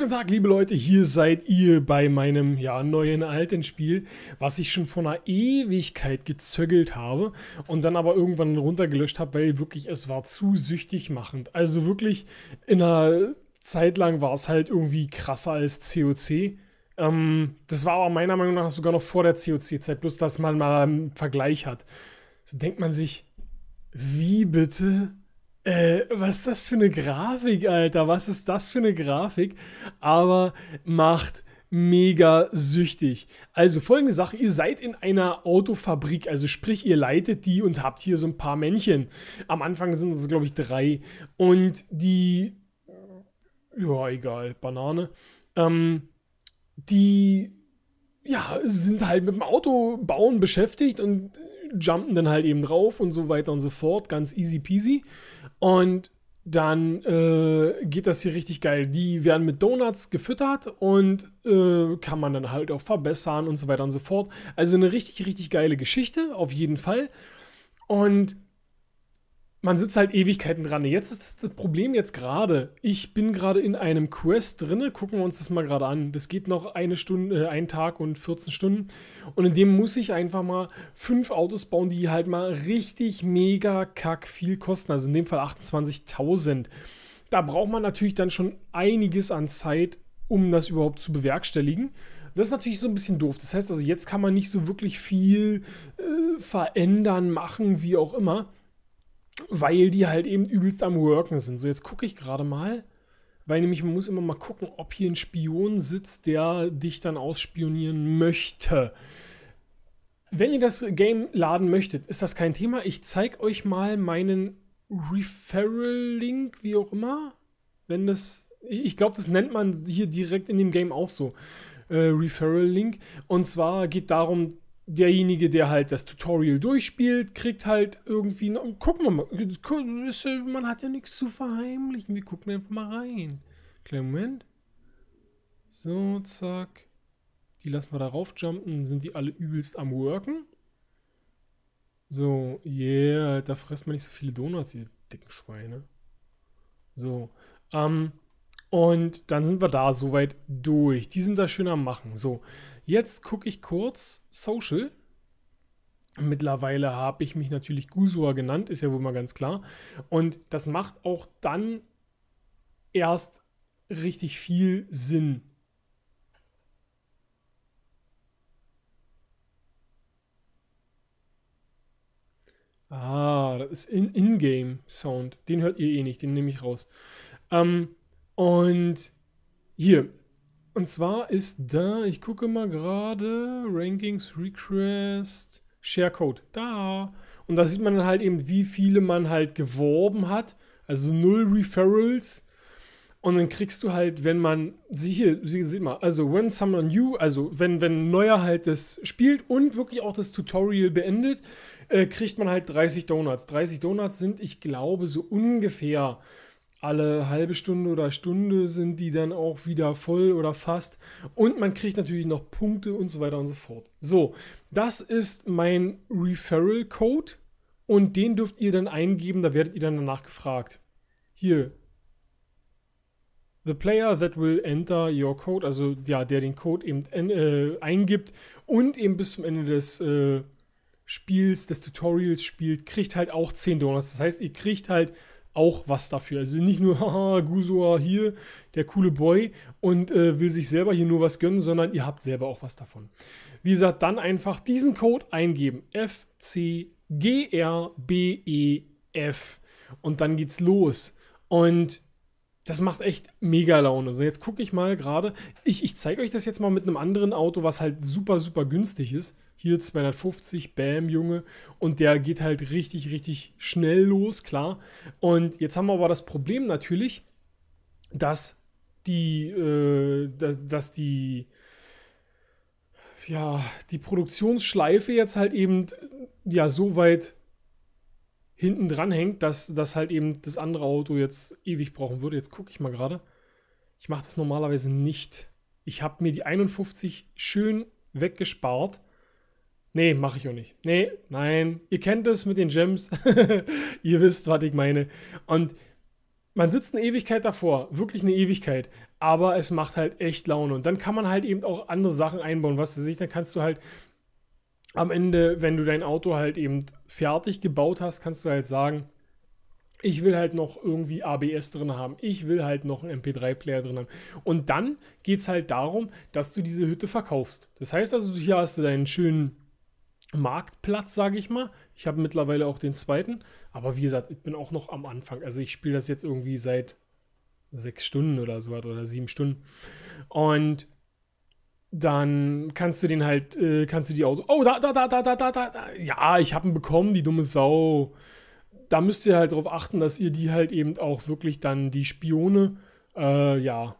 Guten Tag, liebe Leute, hier seid ihr bei meinem ja, neuen alten Spiel, was ich schon vor einer Ewigkeit gezöggelt habe und dann aber irgendwann runtergelöscht habe, weil wirklich es war zu süchtig machend. Also wirklich in einer Zeit lang war es halt irgendwie krasser als COC. Ähm, das war aber meiner Meinung nach sogar noch vor der COC-Zeit, bloß dass man mal einen Vergleich hat. So denkt man sich, wie bitte äh, was ist das für eine Grafik, Alter? Was ist das für eine Grafik? Aber macht mega süchtig. Also folgende Sache, ihr seid in einer Autofabrik, also sprich, ihr leitet die und habt hier so ein paar Männchen. Am Anfang sind es, glaube ich, drei. Und die, ja, egal, Banane, ähm, die, ja, sind halt mit dem Autobauen beschäftigt und jumpen dann halt eben drauf und so weiter und so fort. Ganz easy peasy. Und dann äh, geht das hier richtig geil. Die werden mit Donuts gefüttert und äh, kann man dann halt auch verbessern und so weiter und so fort. Also eine richtig, richtig geile Geschichte, auf jeden Fall. Und man sitzt halt Ewigkeiten dran. Jetzt ist das Problem jetzt gerade. Ich bin gerade in einem Quest drinne. Gucken wir uns das mal gerade an. Das geht noch eine Stunde, äh, einen Tag und 14 Stunden. Und in dem muss ich einfach mal fünf Autos bauen, die halt mal richtig mega kack viel kosten. Also in dem Fall 28.000. Da braucht man natürlich dann schon einiges an Zeit, um das überhaupt zu bewerkstelligen. Das ist natürlich so ein bisschen doof. Das heißt also, jetzt kann man nicht so wirklich viel äh, verändern, machen, wie auch immer weil die halt eben übelst am Worken sind. So, jetzt gucke ich gerade mal, weil nämlich man muss immer mal gucken, ob hier ein Spion sitzt, der dich dann ausspionieren möchte. Wenn ihr das Game laden möchtet, ist das kein Thema. Ich zeige euch mal meinen Referral-Link, wie auch immer. Wenn das. Ich glaube, das nennt man hier direkt in dem Game auch so. Äh, Referral-Link. Und zwar geht darum, derjenige, der halt das Tutorial durchspielt, kriegt halt irgendwie. Noch, gucken wir mal. Man hat ja nichts zu verheimlichen. Wir gucken einfach mal rein. Kleinen Moment. So, zack. Die lassen wir da raufjumpen. Sind die alle übelst am Worken? So, yeah. Da frisst man nicht so viele Donuts, ihr dicken Schweine. So. Ähm. Und dann sind wir da soweit durch. Die sind da schön am Machen. So, jetzt gucke ich kurz Social. Mittlerweile habe ich mich natürlich Gusua genannt, ist ja wohl mal ganz klar. Und das macht auch dann erst richtig viel Sinn. Ah, das ist In-Game-Sound. Den hört ihr eh nicht, den nehme ich raus. Ähm, und hier. Und zwar ist da, ich gucke mal gerade, Rankings, Request, Sharecode, da. Und da sieht man dann halt eben, wie viele man halt geworben hat. Also null Referrals. Und dann kriegst du halt, wenn man, sie hier, sie sieht mal, also when someone new, also wenn, wenn neuer halt das spielt und wirklich auch das Tutorial beendet, äh, kriegt man halt 30 Donuts. 30 Donuts sind, ich glaube, so ungefähr alle halbe Stunde oder Stunde sind die dann auch wieder voll oder fast. Und man kriegt natürlich noch Punkte und so weiter und so fort. So, das ist mein Referral Code und den dürft ihr dann eingeben, da werdet ihr dann danach gefragt. Hier. The player that will enter your code, also ja, der den Code eben äh, eingibt und eben bis zum Ende des äh, Spiels, des Tutorials spielt, kriegt halt auch 10 Donuts. Das heißt, ihr kriegt halt auch was dafür. Also nicht nur, haha, Gusua hier, der coole Boy und äh, will sich selber hier nur was gönnen, sondern ihr habt selber auch was davon. Wie gesagt, dann einfach diesen Code eingeben. FCGRBEF. E und dann geht's los. Und das macht echt mega Laune. So, jetzt gucke ich mal gerade. Ich, ich zeige euch das jetzt mal mit einem anderen Auto, was halt super, super günstig ist hier 250, bam, Junge. Und der geht halt richtig, richtig schnell los, klar. Und jetzt haben wir aber das Problem natürlich, dass die, äh, dass, die, ja, die Produktionsschleife jetzt halt eben, ja, so weit hinten dran hängt, dass, das halt eben das andere Auto jetzt ewig brauchen würde. Jetzt gucke ich mal gerade. Ich mache das normalerweise nicht. Ich habe mir die 51 schön weggespart Nee, mache ich auch nicht. Nee, nein. Ihr kennt es mit den Gems. Ihr wisst, was ich meine. Und man sitzt eine Ewigkeit davor. Wirklich eine Ewigkeit. Aber es macht halt echt Laune. Und dann kann man halt eben auch andere Sachen einbauen. Was für sich, dann kannst du halt am Ende, wenn du dein Auto halt eben fertig gebaut hast, kannst du halt sagen, ich will halt noch irgendwie ABS drin haben. Ich will halt noch einen MP3-Player drin haben. Und dann geht es halt darum, dass du diese Hütte verkaufst. Das heißt also, hier hast du deinen schönen Marktplatz, sage ich mal. Ich habe mittlerweile auch den zweiten. Aber wie gesagt, ich bin auch noch am Anfang. Also ich spiele das jetzt irgendwie seit sechs Stunden oder so oder sieben Stunden. Und dann kannst du den halt, äh, kannst du die Auto. Oh, da, da, da, da, da, da, da. Ja, ich habe ihn bekommen, die dumme Sau. Da müsst ihr halt darauf achten, dass ihr die halt eben auch wirklich dann die Spione, äh, ja,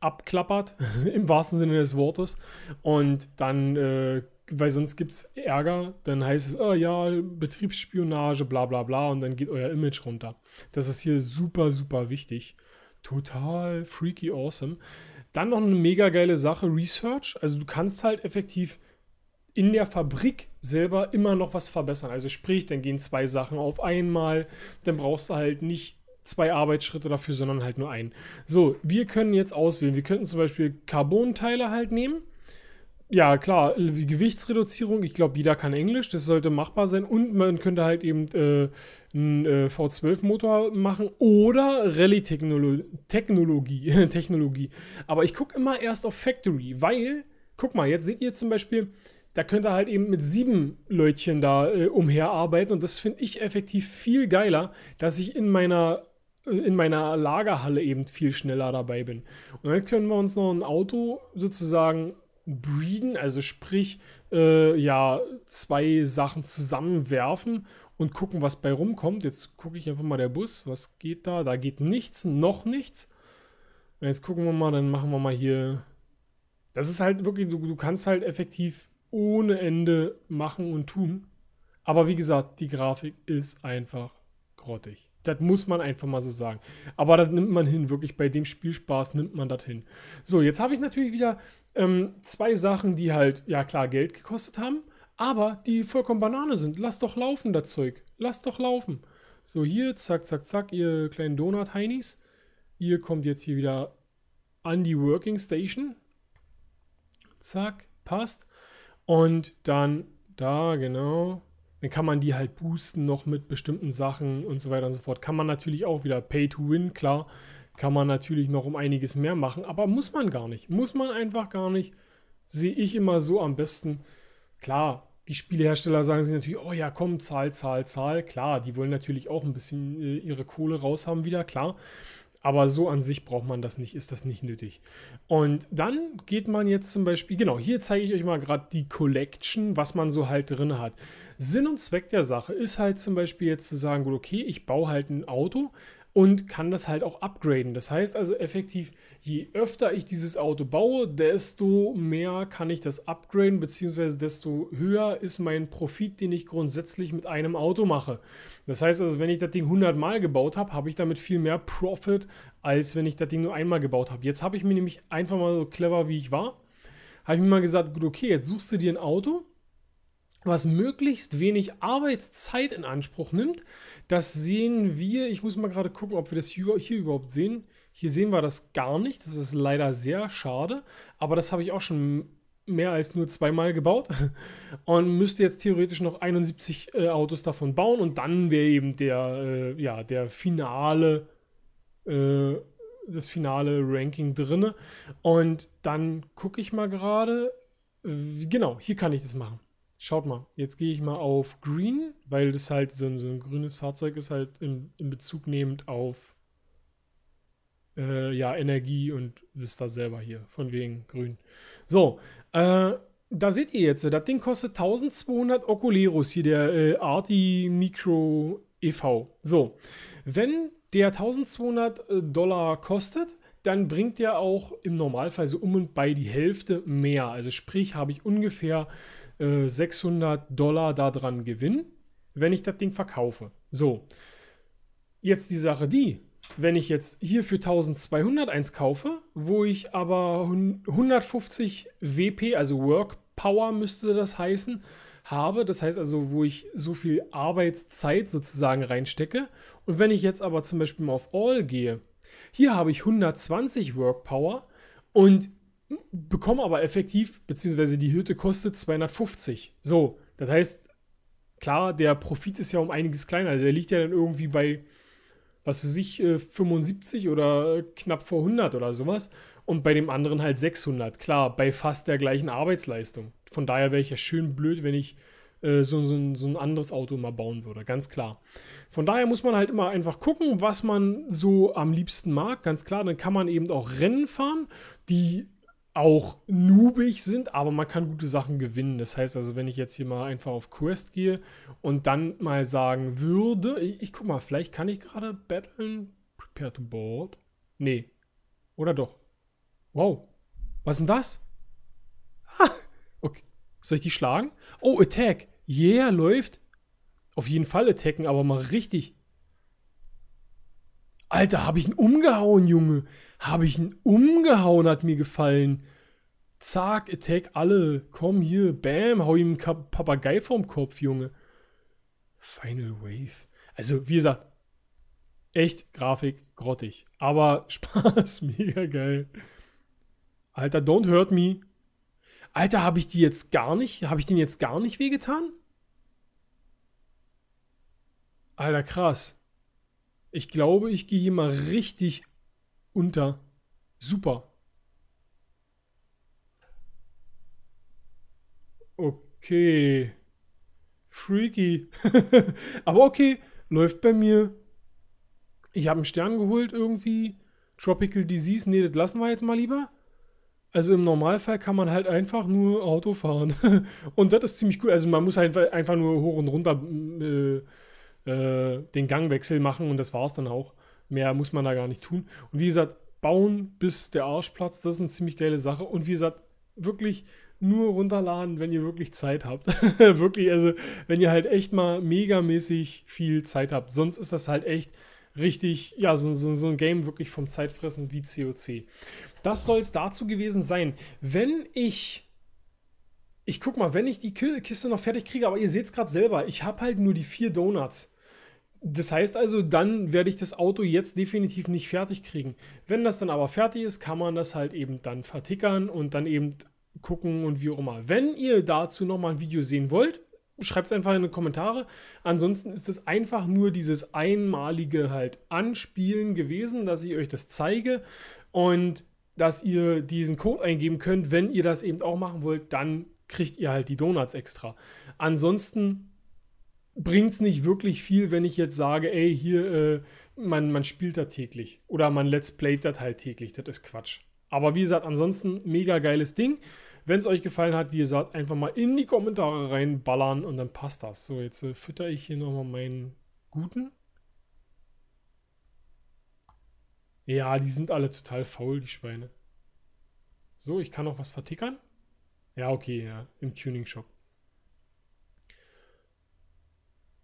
abklappert, im wahrsten Sinne des Wortes. Und dann äh, weil sonst gibt es Ärger, dann heißt es, oh ja, Betriebsspionage, bla bla bla, und dann geht euer Image runter. Das ist hier super, super wichtig. Total freaky awesome. Dann noch eine mega geile Sache, Research. Also du kannst halt effektiv in der Fabrik selber immer noch was verbessern. Also sprich, dann gehen zwei Sachen auf einmal, dann brauchst du halt nicht zwei Arbeitsschritte dafür, sondern halt nur einen. So, wir können jetzt auswählen. Wir könnten zum Beispiel Carbon-Teile halt nehmen ja, klar, äh, Gewichtsreduzierung, ich glaube, jeder kann Englisch, das sollte machbar sein. Und man könnte halt eben äh, einen äh, V12-Motor machen oder Rallye-Technologie. -Technolo Technologie. Aber ich gucke immer erst auf Factory, weil, guck mal, jetzt seht ihr zum Beispiel, da könnt ihr halt eben mit sieben Leutchen da äh, umherarbeiten. Und das finde ich effektiv viel geiler, dass ich in meiner äh, in meiner Lagerhalle eben viel schneller dabei bin. Und dann können wir uns noch ein Auto sozusagen breeden, also sprich, äh, ja, zwei Sachen zusammenwerfen und gucken, was bei rumkommt. Jetzt gucke ich einfach mal der Bus, was geht da? Da geht nichts, noch nichts. jetzt gucken wir mal, dann machen wir mal hier. Das ist halt wirklich, du, du kannst halt effektiv ohne Ende machen und tun. Aber wie gesagt, die Grafik ist einfach grottig. Das muss man einfach mal so sagen. Aber das nimmt man hin, wirklich bei dem Spielspaß nimmt man das hin. So, jetzt habe ich natürlich wieder ähm, zwei Sachen, die halt, ja klar, Geld gekostet haben, aber die vollkommen Banane sind. Lass doch laufen, das Zeug. Lass doch laufen. So, hier, zack, zack, zack, ihr kleinen Donut-Heinis. Ihr kommt jetzt hier wieder an die Working Station. Zack, passt. Und dann da, genau. Dann kann man die halt boosten noch mit bestimmten Sachen und so weiter und so fort. Kann man natürlich auch wieder Pay to Win, klar. Kann man natürlich noch um einiges mehr machen, aber muss man gar nicht. Muss man einfach gar nicht. Sehe ich immer so am besten. Klar, die Spielehersteller sagen sich natürlich, oh ja, komm, Zahl, Zahl, Zahl. Klar, die wollen natürlich auch ein bisschen äh, ihre Kohle raushaben wieder, klar. Aber so an sich braucht man das nicht, ist das nicht nötig. Und dann geht man jetzt zum Beispiel, genau, hier zeige ich euch mal gerade die Collection, was man so halt drin hat. Sinn und Zweck der Sache ist halt zum Beispiel jetzt zu sagen, gut, okay, ich baue halt ein Auto, und kann das halt auch upgraden. Das heißt also effektiv, je öfter ich dieses Auto baue, desto mehr kann ich das upgraden, beziehungsweise desto höher ist mein Profit, den ich grundsätzlich mit einem Auto mache. Das heißt also, wenn ich das Ding 100 Mal gebaut habe, habe ich damit viel mehr Profit, als wenn ich das Ding nur einmal gebaut habe. Jetzt habe ich mir nämlich einfach mal so clever, wie ich war, habe ich mir mal gesagt, gut, okay, jetzt suchst du dir ein Auto, was möglichst wenig Arbeitszeit in Anspruch nimmt. Das sehen wir, ich muss mal gerade gucken, ob wir das hier, hier überhaupt sehen. Hier sehen wir das gar nicht, das ist leider sehr schade, aber das habe ich auch schon mehr als nur zweimal gebaut und müsste jetzt theoretisch noch 71 äh, Autos davon bauen und dann wäre eben der, äh, ja, der finale, äh, das finale Ranking drinne und dann gucke ich mal gerade, genau, hier kann ich das machen. Schaut mal, jetzt gehe ich mal auf Green, weil das halt so ein, so ein grünes Fahrzeug ist, halt in, in Bezug nehmend auf äh, ja, Energie und Vista selber hier, von wegen grün. So, äh, da seht ihr jetzt, das Ding kostet 1200 Okuleros, hier der äh, Arti Micro e.V. So, wenn der 1200 äh, Dollar kostet, dann bringt der auch im Normalfall so um und bei die Hälfte mehr. Also sprich, habe ich ungefähr 600 äh, Dollar daran gewinnen, wenn ich das Ding verkaufe. So, jetzt die Sache die, wenn ich jetzt hier für 1200 eins kaufe, wo ich aber 150 WP, also Work Power müsste das heißen, habe. Das heißt also, wo ich so viel Arbeitszeit sozusagen reinstecke. Und wenn ich jetzt aber zum Beispiel mal auf All gehe, hier habe ich 120 Work Power und bekomme aber effektiv, beziehungsweise die Hütte kostet 250. So, das heißt, klar, der Profit ist ja um einiges kleiner. Der liegt ja dann irgendwie bei, was für sich, 75 oder äh, knapp vor 100 oder sowas. Und bei dem anderen halt 600. Klar, bei fast der gleichen Arbeitsleistung. Von daher wäre ich ja schön blöd, wenn ich äh, so, so, so ein anderes Auto mal bauen würde. Ganz klar. Von daher muss man halt immer einfach gucken, was man so am liebsten mag. Ganz klar, dann kann man eben auch Rennen fahren, die auch noobig sind, aber man kann gute Sachen gewinnen. Das heißt also, wenn ich jetzt hier mal einfach auf Quest gehe und dann mal sagen würde, ich, ich guck mal, vielleicht kann ich gerade battlen. Prepare to board. Nee. Oder doch? Wow. Was ist denn das? Ah, okay. Soll ich die schlagen? Oh, Attack. Yeah, läuft. Auf jeden Fall attacken, aber mal richtig. Alter, habe ich ihn umgehauen, Junge. Habe ich ihn umgehauen, hat mir gefallen. Zack, Attack, alle. Komm hier, bam, hau ihm einen Papagei vom Kopf, Junge. Final Wave. Also, wie gesagt, echt Grafik grottig. Aber Spaß, mega geil. Alter, don't hurt me. Alter, habe ich die jetzt gar nicht, habe ich den jetzt gar nicht wehgetan? Alter, krass. Ich glaube, ich gehe hier mal richtig unter. Super. Okay. Freaky. Aber okay, läuft bei mir. Ich habe einen Stern geholt irgendwie. Tropical Disease, nee, das lassen wir jetzt mal lieber. Also im Normalfall kann man halt einfach nur Auto fahren. und das ist ziemlich cool. Also man muss halt einfach nur hoch und runter äh, äh, den Gangwechsel machen und das war es dann auch. Mehr muss man da gar nicht tun. Und wie gesagt, bauen bis der Arsch platzt, das ist eine ziemlich geile Sache. Und wie gesagt, wirklich nur runterladen, wenn ihr wirklich Zeit habt. wirklich, also wenn ihr halt echt mal megamäßig viel Zeit habt. Sonst ist das halt echt richtig, ja, so, so, so, ein Game wirklich vom Zeitfressen wie COC. Das soll es dazu gewesen sein. Wenn ich ich guck mal, wenn ich die Kiste noch fertig kriege, aber ihr seht es gerade selber, ich habe halt nur die vier Donuts. Das heißt also, dann werde ich das Auto jetzt definitiv nicht fertig kriegen. Wenn das dann aber fertig ist, kann man das halt eben dann vertickern und dann eben gucken und wie auch immer. Wenn ihr dazu nochmal ein Video sehen wollt, schreibt es einfach in die Kommentare. Ansonsten ist es einfach nur dieses einmalige halt Anspielen gewesen, dass ich euch das zeige und dass ihr diesen Code eingeben könnt. Wenn ihr das eben auch machen wollt, dann kriegt ihr halt die Donuts extra. Ansonsten bringt es nicht wirklich viel, wenn ich jetzt sage, ey, hier, äh, man, man spielt da täglich oder man Let's Playt das halt täglich. Das ist Quatsch. Aber wie gesagt, ansonsten mega geiles Ding. Wenn es euch gefallen hat, wie gesagt, einfach mal in die Kommentare reinballern und dann passt das. So, jetzt äh, fütter ich hier nochmal meinen guten. Ja, die sind alle total faul, die Schweine. So, ich kann noch was vertickern. Ja, okay, ja, im Tuning-Shop.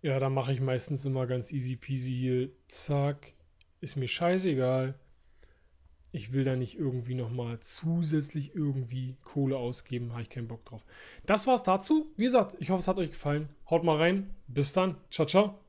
Ja, da mache ich meistens immer ganz easy peasy hier, zack, ist mir scheißegal. Ich will da nicht irgendwie nochmal zusätzlich irgendwie Kohle ausgeben, habe ich keinen Bock drauf. Das war's dazu. Wie gesagt, ich hoffe, es hat euch gefallen. Haut mal rein. Bis dann. Ciao, ciao.